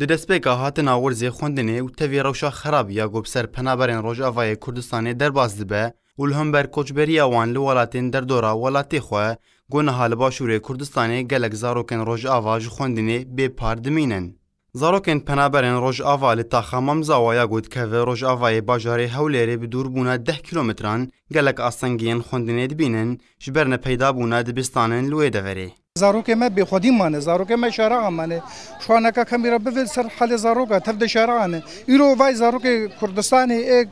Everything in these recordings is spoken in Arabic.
Di destpêka hatin awirzê xwendinê û tevî rewşa xerab ya gopser penaberên Rojavayê Kurdistanê derbas dibe û li hember koçberiya wan li welatên derdora welatê xwe gonaha li başûrê Kurdistanê gelek zarokên Rojava ji xwendinê bêpar dimînin. Zarokên penaberên Rojava li taxa Mamzawa ya got keve Rojavayê bajarê Hewlêrê bi dûrbûna 10 kilometran gelek asengiyên xwendinê dibînin ji ber nepeyda bûna dibistanên li wê deverê. زاروکه ما به خودی مانه زاروکه ما شارع مانه شو انا که کمی را بفل سر حال زاروکه تفد شارعانه ایرو وای زاروکه کردستان یک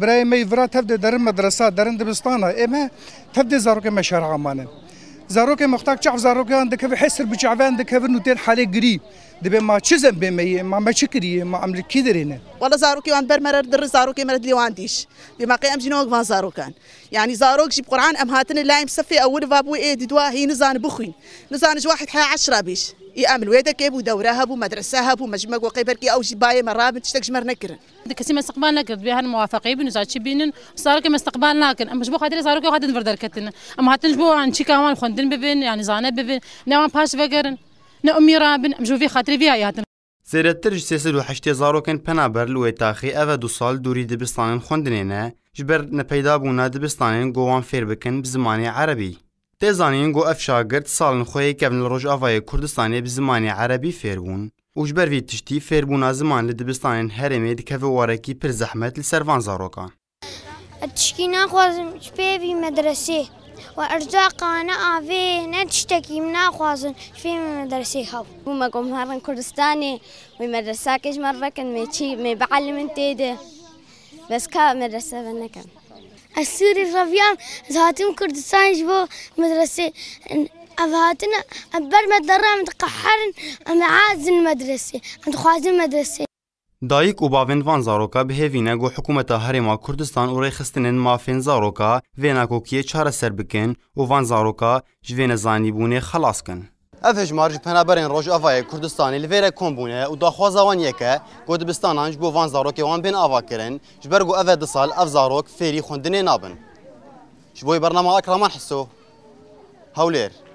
برای می ورا تفد در مدرسه درند بستانه اما تفد زاروکه ما شارع مانه زاروك مختار شعب زاروك عندك حسر بشعب عندك نوتين حالة قريب دبي ما تشزم بما ما ما شكري ما عمل كيدرينا ولا زاروكي وان بر مرر در زاروكي مرد لي وانديش بما قيام جنوك فان زاروكان يعني زاروك جيب قران ام هاتن اللايم صفي اول فابو ايد دوا هي نزان بخوين نزان واحد حياة عشرة بيش يعمل ويدا كيبو دوره بو مدرسه بو مجمع وقيبر كي او مراب مرابط تشتجمر نكر دكسي ما استقبالنا كد بها الموافقه بين زاتشي بين صار كما استقبالنا كن أما بو خاطر صاروا كي غادي نفردر كتن اما حتى نجبو عن شي كمان خندن ببن يعني زانا ببن نوان باش فقرن نا امي أما مجوفي خاطر فيها ياتن سرتر ji سێسد و هەشتێ کن پنابر لوی تاخی اوه دو سال دوری دبستانن خوندنێنە ji ber nepeyda bûna dibistanên gowan fêr بزمانی عربی. تزانين گو اف شاگرد سال ساڵن خۆیەکەبن لە ڕۆژاوایە کوردستانی بزمانی عەربی فێربوون وژبەروی تشتی از زمان هر دبستانین هەرێمێ دکەوە وارەکی پر زەحمەت لە سەروان زارۆکان خوازم ناخوازم پێوی مدرسه و ارزاق انا ئەرجاقانە ئاێ نە تشتێکیم ناخوازن فێمی مەدرسێ هەڵ بوومە گۆمهاڕن کوردستانی وی مەدرسا کەژمەڕەکەن مێچی مێ بعلم من بس بەسکا مدرسه بەنەکەم. السوري الرفيان زهاتم كردستان جبو مدرسة أبهاتنا أبر مدرة متقحرن أم عاز المدرسة أم تخواز المدرسة دایک او باوین وان زاروکا به هیوینه گو حکومت هریما کردستان او ریخستنن مافین زاروکا ویناکو کیه چاره سر بکن او وان زاروکا جوین زانی بونه خلاص کن. افج مارج پنابرین روج افای کردستان لویر کومبونه او داخواز زوان یکه گودبستان انج بو وان زاروک وان بین افا کرن جبرگو اوه دسال اف زاروک فیری خوندنه نابن جبوی برنامه اکرامان حسو هولیر